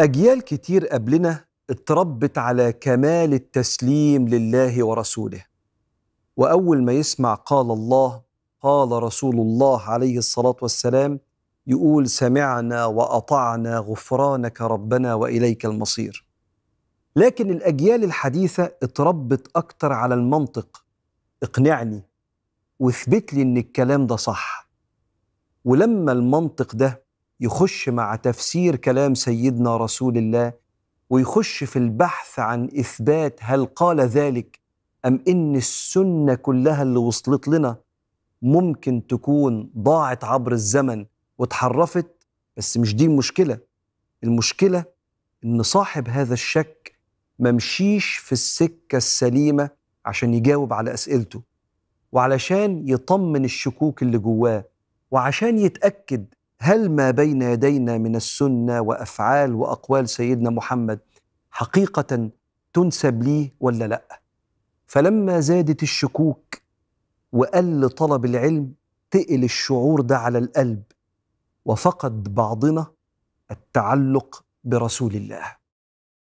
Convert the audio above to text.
أجيال كتير قبلنا اتربت على كمال التسليم لله ورسوله وأول ما يسمع قال الله قال رسول الله عليه الصلاة والسلام يقول سمعنا وأطعنا غفرانك ربنا وإليك المصير لكن الأجيال الحديثة اتربت أكتر على المنطق اقنعني واثبت لي إن الكلام ده صح ولما المنطق ده يخش مع تفسير كلام سيدنا رسول الله ويخش في البحث عن اثبات هل قال ذلك ام ان السنه كلها اللي وصلت لنا ممكن تكون ضاعت عبر الزمن وتحرفت بس مش دي المشكله المشكله ان صاحب هذا الشك ممشيش في السكه السليمه عشان يجاوب على اسئلته وعلشان يطمن الشكوك اللي جواه وعشان يتاكد هل ما بين يدينا من السنه وافعال واقوال سيدنا محمد حقيقه تنسب ليه ولا لا فلما زادت الشكوك وقل طلب العلم تقل الشعور ده على القلب وفقد بعضنا التعلق برسول الله